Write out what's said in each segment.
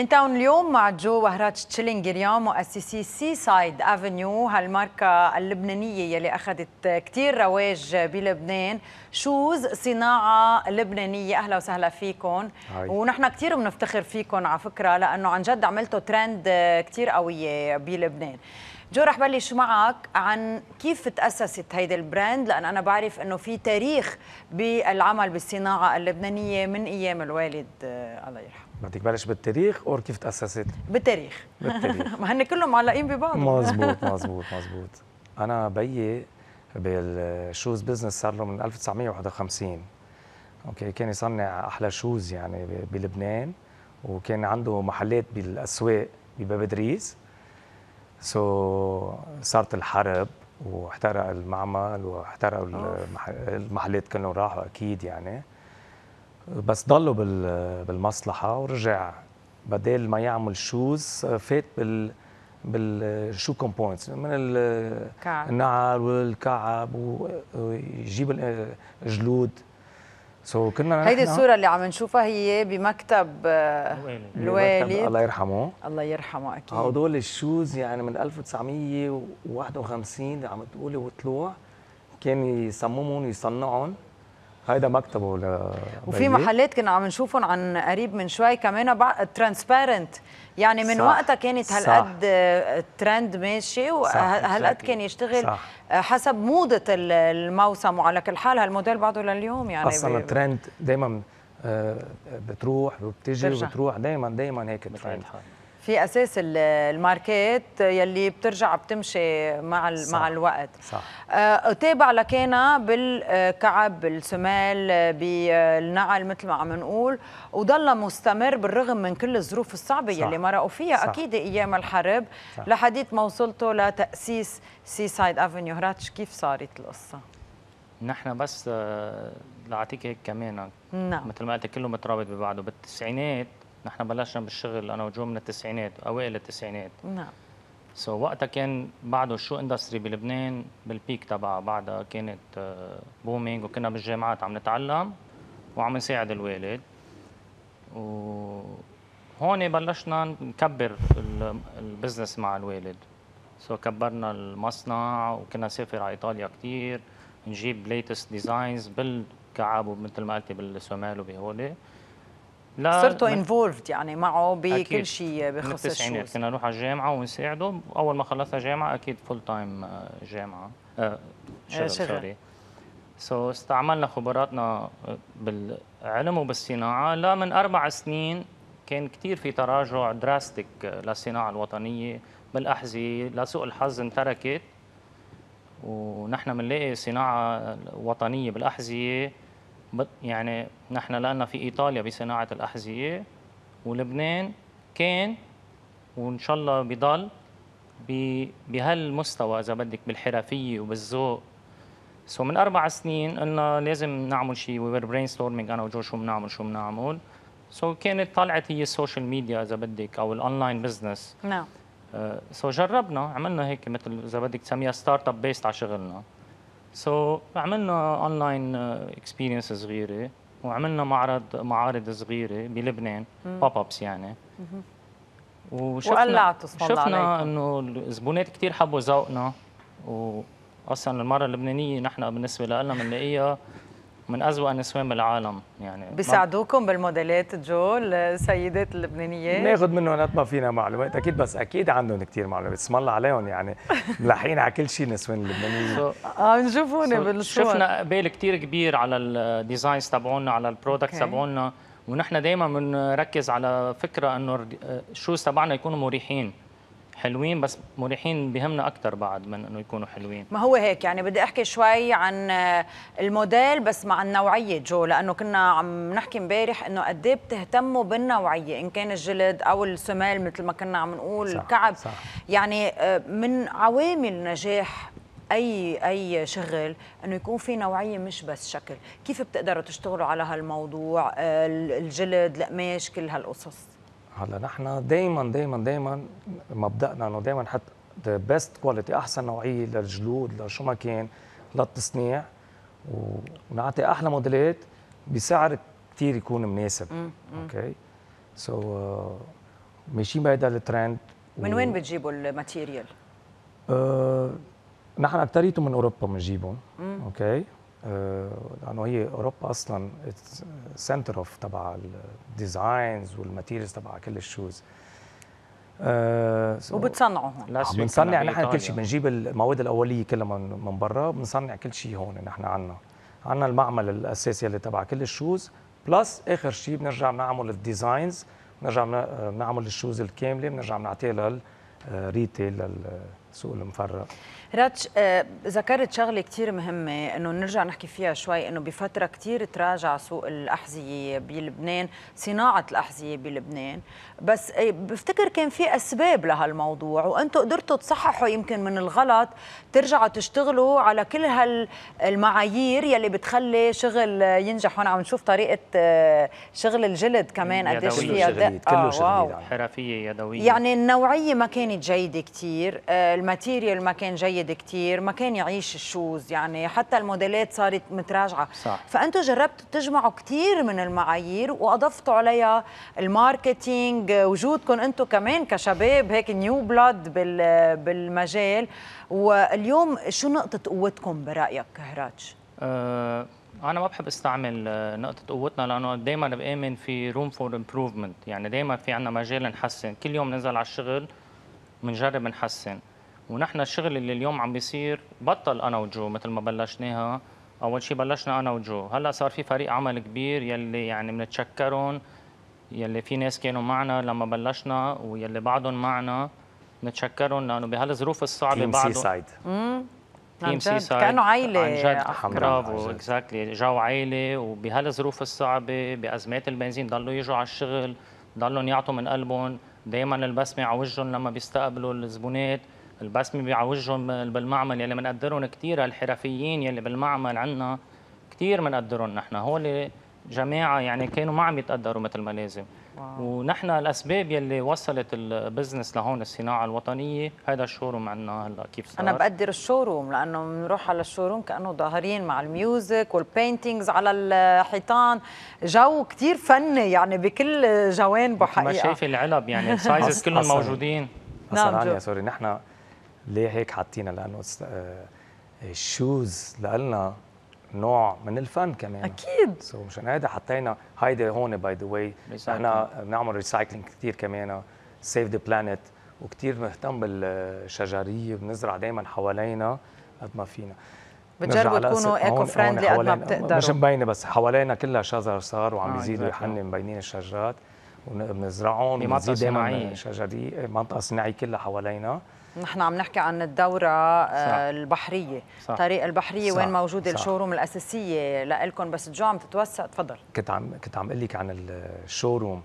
انتاون اليوم مع جو وهرات يا مؤسسي سي سايد افنيو هالماركه اللبنانيه يلي اخذت كثير رواج بلبنان شوز صناعه لبنانيه اهلا وسهلا فيكم ونحن كثير بنفتخر فيكم على فكره لانه عن جد عملتوا ترند كثير قويه بلبنان جو رح بلش معك عن كيف تأسست هيدي البراند لأن أنا بعرف أنه في تاريخ بالعمل بالصناعة اللبنانية من أيام الوالد الله يرحمه بدك بلش بالتاريخ اور كيف تاسست؟ بالتاريخ بالتاريخ ما هن كلهم معلقين ببعض مزبوط مزبوط مزبوط انا بيي بالشوز بزنس صار له من 1951 اوكي كان يصنع احلى شوز يعني بلبنان وكان عنده محلات بالاسواق بباب ادريس سو so, صارت الحرب واحترق المعمل واحترقوا المحلات كلهم راحوا اكيد يعني بس ضلوا بالمصلحه ورجع بدل ما يعمل شوز فات بال بالشو كومبوينتس من النعل والكعب ويجيب الجلود سو so كنا هيدي الصوره اللي عم نشوفها هي بمكتب الوالي الله يرحمه الله يرحمه اكيد هدول الشوز يعني من 1951 عم تقولي وطلوع كانوا يصممهم ويصنعهم هيدا مكتبه ل وفي محلات كنا عم نشوفهم عن قريب من شوي كمان ترانسبيرنت يعني من صح. وقتها كانت هالقد ترند آه، ماشي وهالقد كان يشتغل صح. آه، حسب موضه الموسم وعلى كل حال هالموديل بعده لليوم يعني اصلا الترند دائما آه، بتروح وبتجي وبتروح دائما دائما هيك ترند في اساس الماركات يلي بترجع بتمشي مع مع الوقت صح آه، تابع لكينا بالكعب آه، بالسمال آه، بالنعل مثل ما عم نقول وضل مستمر بالرغم من كل الظروف الصعبه صح. يلي مرقوا فيها صح. اكيد ايام الحرب صح. لحديت ما وصلتوا لتاسيس سي سايد افنيو هراتش كيف صارت القصه نحن بس لأعطيك هيك كمان نعم مثل ما قلت كله مترابط ببعضه بالتسعينات نحن بلشنا بالشغل انا وجو من التسعينات اوائل التسعينات نعم سو so, وقتها كان بعده شو اندستري بلبنان بالبيك تبعها بعدها كانت بومينج آه، وكنا بالجامعات عم نتعلم وعم نساعد الوالد وهون بلشنا نكبر البزنس مع الوالد سو so, كبرنا المصنع وكنا نسافر على ايطاليا كثير نجيب ليتست ديزاينز بالكعاب ومثل ما قلتي بالسومال وبهولي لا صرتوا انفولفد يعني معه بكل شيء بخصوص بالتسعينات كنا نروح على الجامعه ونساعده اول ما خلصنا جامعه اكيد فول تايم آه، جامعه آه, آه، شغل, سوري سو so استعملنا خبراتنا آه، بالعلم وبالصناعه لا من اربع سنين كان كثير في تراجع دراستيك للصناعه الوطنيه بالاحذيه لسوء الحظ انتركت ونحن بنلاقي صناعه وطنيه بالاحذيه يعني نحن لأن في إيطاليا بصناعة الأحذية ولبنان كان وإن شاء الله بضل بهالمستوى إذا بدك بالحرفية وبالذوق سو من أربع سنين قلنا لازم نعمل شيء وي برين ستورمينج أنا وجورج شو بنعمل شو بنعمل سو so كانت طلعت هي السوشيال ميديا إذا بدك أو الأونلاين بزنس نعم سو آه، جربنا عملنا هيك مثل إذا بدك تسميها ستارت اب بيست على شغلنا سو so, عملنا اونلاين اكسبيرينس uh, صغيره وعملنا معرض معارض صغيره بلبنان بوب ابس يعني وشفنا شفنا انه الزبونات كثير حبوا ذوقنا واصلا المره اللبنانيه نحن بالنسبه لنا بنلاقيها من أزوأ نسوان بالعالم يعني بيساعدوكم بالموديلات جو السيدات اللبنانيات ناخذ منهم قد ما فينا معلومات اكيد بس اكيد عندهم كثير معلومات اسم الله عليهم يعني ملاحقين على كل شيء نسوان اللبنانيين اه نشوفوني so بالصور شفنا اقبال كثير كبير على الديزاينز تبعونا على البرودكت okay. تبعونا ونحن دائما بنركز على فكره انه الشوز آه، تبعنا يكونوا مريحين حلوين بس مريحين بهمنا اكثر بعد من انه يكونوا حلوين ما هو هيك يعني بدي احكي شوي عن آه، الموديل بس مع النوعيه جو لانه كنا عم نحكي امبارح انه قد ايه بتهتموا بالنوعيه ان كان الجلد او السمال مثل ما كنا عم نقول صح كعب صح يعني آه، من عوامل نجاح اي اي شغل انه يكون في نوعيه مش بس شكل كيف بتقدروا تشتغلوا على هالموضوع آه، الجلد القماش كل هالقصص هلا نحن دائما دائما دائما مبدأنا انه دائما نحط ذا بيست كواليتي احسن نوعيه للجلود لشو ما كان للتصنيع ونعطي احلى موديلات بسعر كثير يكون مناسب اوكي سو آه، ماشيين بهيدا الترند من وين بتجيبوا الماتيريال؟ آه، نحن اكثريته من اوروبا بنجيبهم اوكي okay. آه، لانه هي اوروبا اصلا سنتر اوف تبع الديزاينز والماتيريالز تبع كل الشوز أه وبتصنعوا هون بنصنع نحن كل شيء بنجيب المواد الاوليه كلها من من برا بنصنع كل شيء هون نحن عنا عنا المعمل الاساسي اللي تبع كل الشوز بلس اخر شيء بنرجع بنعمل الديزاينز بنرجع آه، بنعمل الشوز الكامله بنرجع بنعطيها للريتيل آه، سوق المفرغ راتش آه، ذكرت شغله كثير مهمه انه نرجع نحكي فيها شوي انه بفتره كثير تراجع سوق الاحذيه بلبنان صناعه الاحذيه بلبنان بس آه، بفتكر كان في اسباب لهالموضوع وانتم قدرتوا تصححوا يمكن من الغلط ترجعوا تشتغلوا على كل هالمعايير يلي بتخلي شغل ينجح وانا عم نشوف طريقه آه، شغل الجلد كمان قديش فيها دقه كله حرفيه يدويه يعني النوعيه ما كانت جيده كثير الماتيريال ما كان جيد كتير ما كان يعيش الشوز يعني حتى الموديلات صارت متراجعه صح. فانتم جربتوا تجمعوا كتير من المعايير واضفتوا عليها الماركتينج وجودكم انتم كمان كشباب هيك نيو بلاد بالمجال واليوم شو نقطه قوتكم برايك كهراج آه، انا ما بحب استعمل آه، نقطه قوتنا لانه دائما بامن في روم فور امبروفمنت يعني دائما في عندنا مجال نحسن كل يوم ننزل على الشغل بنجرب نحسن ونحن الشغل اللي اليوم عم بيصير بطل انا وجو مثل ما بلشناها اول شيء بلشنا انا وجو هلا صار في فريق عمل كبير يلي يعني بنتشكرهم يلي في ناس كانوا معنا لما بلشنا ويلي بعدهم معنا نتشكرهم لانه بهالظروف الصعبه بعد تيم سي سايد تيم سي عيله عن جد برافو اكزاكتلي جو عيله وبهالظروف الصعبه بازمات البنزين ضلوا يجوا على الشغل ضلوا يعطوا من قلبهم دائما البسمه على وجههم لما بيستقبلوا الزبونات البسمه بيعوجهم بالمعمل يلي بنقدرهم كثير الحرفيين يلي بالمعمل عندنا كثير بنقدرهم نحن هول جماعه يعني كانوا ما عم يتقدروا مثل ما لازم واو. ونحن الاسباب يلي وصلت البزنس لهون الصناعه الوطنيه هذا الشوروم عندنا هلا كيف صار انا بقدر الشوروم لانه بنروح على الشوروم كانه ظاهرين مع الميوزك والبينتينجز على الحيطان جو كثير فني يعني بكل جوانبه حقيقه ما شايف العلب يعني السايزز كلهم موجودين نعم سوري نحن ليه هيك حاطينها لانه الشوز آه، لنا نوع من الفن كمان اكيد سو so مشان هيدا حطينا هيدي هون باي ذا واي نحن بنعمل ريسايكلينج كثير كمان سيف ذا بلانيت وكثير مهتم بالشجريه بنزرع دائما حوالينا قد ما فينا بتجربوا تكونوا ايكو فريندلي قد ما بتقدروا مش مبينه بس حوالينا كلها شجر صار وعم آه، يزيدوا يحنوا مبينين الشجرات وبنزرعهم بمنطقه صناعيه شجريه منطقه صناعيه كلها حوالينا نحن عم نحكي عن الدورة آه، صح. البحرية صح. طريق البحرية صح. وين موجودة الشوروم الأساسية لإلكم بس جو عم تتوسع تفضل كنت عم كنت عم لك عن الشوروم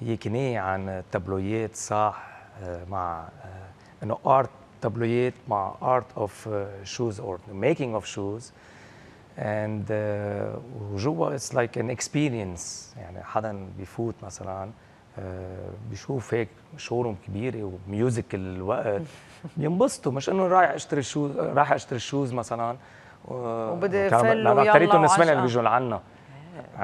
هي كناية عن تابلويات صح آه، مع آه، انه ارت تابلويات مع ارت اوف شوز اور ميكينج اوف شوز اند وجوا اتس لايك ان اكسبيرينس يعني حدا بيفوت مثلا آه، بيشوف هيك شورم كبيره وميوزك الوقت آه، بينبسطوا مش انه رايح اشتري شوز رايح اشتري شوز مثلا وبدي فل ويلا اشتريتهم نسوان اللي بيجوا لعنا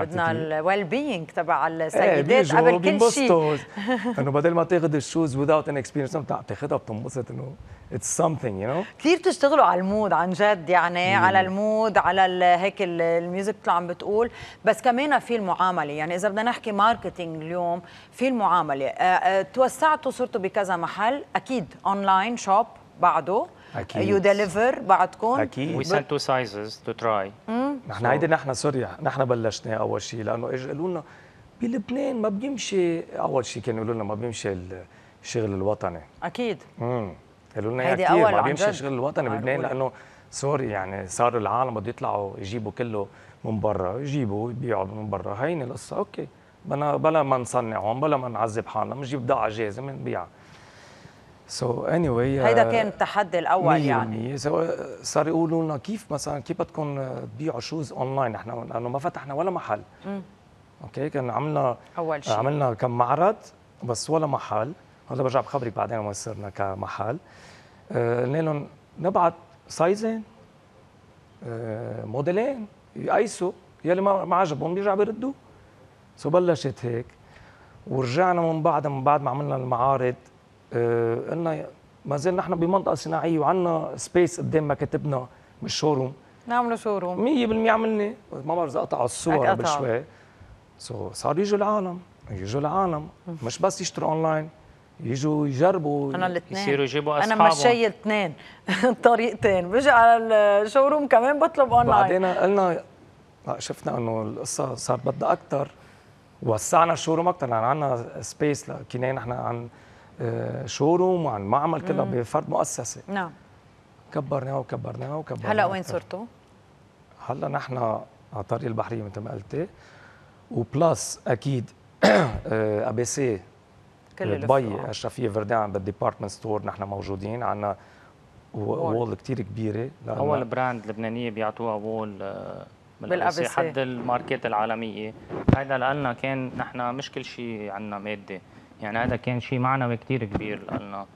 بدنا الويل بينج تبع السيدات إيه، قبل كل شيء انه بدل ما تاخذ الشوز without ان اكسبيرينس بتاخذها بتنبسط انه اتس سمثينج يو نو كثير بتشتغلوا على المود عن جد يعني مم. على المود على هيك الميوزك اللي عم بتقول بس كمان في المعامله يعني اذا بدنا نحكي ماركتينج اليوم في المعامله آه، آه، توسعتوا صرتوا بكذا محل اكيد اونلاين شوب بعده اكيد يو ديليفر بعدكم اكيد وي سنت تو سايزز تو تراي نحن هيدي نحن سوريا نحن بلشنا اول شيء لانه اجوا قالوا لنا بلبنان ما بيمشي اول شيء كانوا يقولوا لنا ما بيمشي الشغل الوطني اكيد امم قالوا لنا هيدي اول ما بيمشي الشغل الوطني بلبنان لانه سوري يعني صار العالم بده يطلعوا يجيبوا كله من برا يجيبوا يبيعوا من برا هيني القصه اوكي بلا ما نصنع هون بلا ما نعذب حالنا بنجيب بضاعه جاهزه بنبيعها سو so anyway هيدا كان آه، التحدي الاول يعني سو آه، صار يقولوا لنا كيف مثلا كيف بدكم آه، تبيعوا شوز اونلاين احنا لانه ما فتحنا ولا محل امم اوكي كان عملنا اول شيء عملنا كم معرض بس ولا محل هلا برجع بخبرك بعدين وين صرنا كمحل قلنا لهم نبعث سايزين موديلين يقيسوا يلي ما عجبهم بيرجعوا بيردوه سو بلشت هيك ورجعنا من بعد من بعد ما عملنا المعارض آه، قلنا ما زلنا احنا بمنطقه صناعيه وعندنا سبيس قدام مكاتبنا مش شوروم نعملوا شوروم 100% عملنا ما بعرف اذا قطعوا الصور شوي سو صاروا صار يجوا العالم يجوا العالم مش بس يشتروا اونلاين يجوا يجربوا انا الاثنين يصيروا يجيبوا اصحابهم انا مشي الاثنين طريقتين بيجي على الشوروم كمان بطلب اونلاين بعدين قلنا شفنا انه القصه صارت بدها اكثر وسعنا الشوروم اكثر لان عندنا سبيس كنا نحن عن شوروم آه، وعن معمل كده بفرد مؤسسه نعم كبرناه وكبرناه وكبرناه هلا وين صرتوا؟ هلا نحن على طريق البحريه مثل ما قلتي وبلس اكيد آه، ابي سي دبي اشرفيه فردان بالديبارتمنت ستور نحن موجودين عندنا وول كثير كبيره اول براند لبنانيه بيعطوها وول آه، سي حد الماركات العالميه هذا لنا كان نحن مش كل شيء عندنا ماده يعني هذا كان شيء معنوي كثير كبير لنا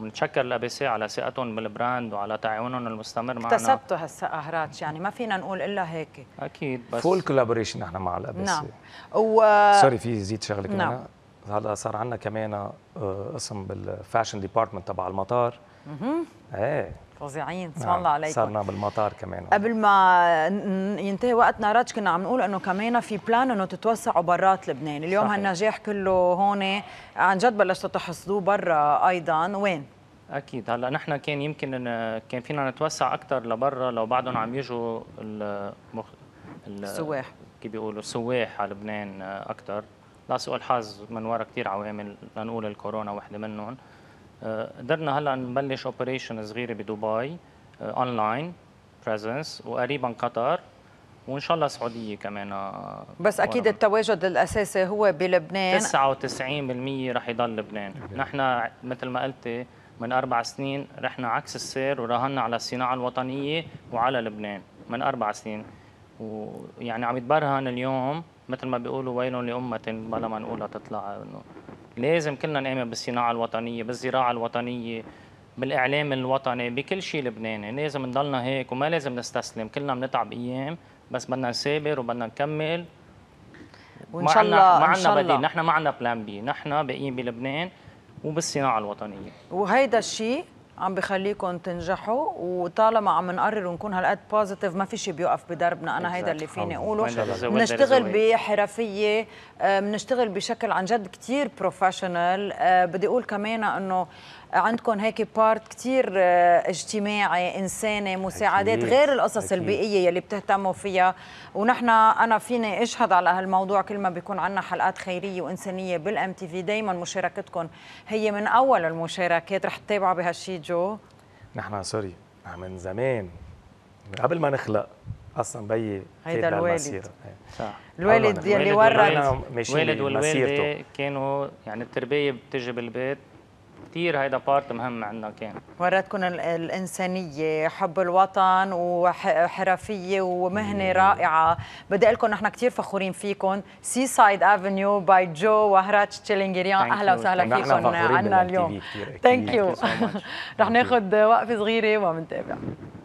بنتشكر سي على ثقتهم بالبراند وعلى تعاونهم المستمر معنا اكتسبتوا هالثقه يعني ما فينا نقول الا هيك اكيد بس فول كولابوريشن نحن مع سي نعم و... سوري في زيد شغله كمان نعم. هلا صار عندنا كمان قسم بالفاشن ديبارتمنت تبع المطار اها ايه فظيعين تسلم نعم. الله عليكم صرنا بالمطار كمان قبل ما ينتهي وقتنا رج كنا عم نقول انه كمان في بلان انه تتوسعوا برات لبنان اليوم صحيح. هالنجاح كله هون عن جد بلشتوا تحصدوه برا ايضا وين اكيد هلا نحن كان يمكن إن كان فينا نتوسع اكثر لبرا لو بعدهم عم يجوا المخ... السواح كيف بيقولوا السواح على لبنان اكثر لا سوء الحظ من وراء كثير عوامل لنقول الكورونا وحده منهم آه، قدرنا هلا نبلش اوبريشن صغيره بدبي اونلاين آه، بريزنس وقريبا قطر وان شاء الله السعوديه كمان آه، بس اكيد التواجد الاساسي هو بلبنان 99% رح يضل لبنان نحن مثل ما قلتي من اربع سنين رحنا عكس السير وراهنا على الصناعه الوطنيه وعلى لبنان من اربع سنين ويعني عم يتبرهن اليوم مثل ما بيقولوا ويل لامه بلا ما نقولها تطلع انه لازم كلنا نآمن بالصناعة الوطنية بالزراعة الوطنية بالإعلام الوطني بكل شيء لبناني لازم نضلنا هيك وما لازم نستسلم كلنا بنتعب أيام بس بدنا نسابر وبدنا نكمل وان شاء الله ما عندنا بديل نحن ما عندنا بلان بي نحن باقيين بلبنان وبالصناعه الوطنيه وهيدا الشيء عم بخليكم تنجحوا وطالما عم نقرر ونكون هالقد بوزيتيف ما في شيء بيوقف بدربنا انا هيدا اللي فيني اقوله بنشتغل بحرفيه آه، بنشتغل بشكل عن جد كثير بروفيشنال آه، بدي اقول كمان انه عندكم هيك بارت كثير آه، اجتماعي انساني مساعدات غير القصص البيئيه يلي بتهتموا فيها ونحن انا فيني اشهد على هالموضوع كل ما بيكون عندنا حلقات خيريه وانسانيه بالام تي في دائما مشاركتكم هي من اول المشاركات رح تتابعوا بهالشيء جو نحن سوري من زمان قبل ما نخلق اصلا بيي هيدا الوالد إيه. صح الوالد يلي ورد الوالد والوالده كانوا يعني التربيه بتجي بالبيت كثير هيدا بارت مهم عندنا كان ورتكم الانسانيه حب الوطن وحرفيه ومهنه رائعه بدي اقول لكم نحن كثير فخورين فيكم سي سايد افنيو باي جو وهرات تشيلينغيريان اهلا وسهلا فيكم عندنا اليوم ثانك يو رح ناخذ وقفه صغيره ومنتابع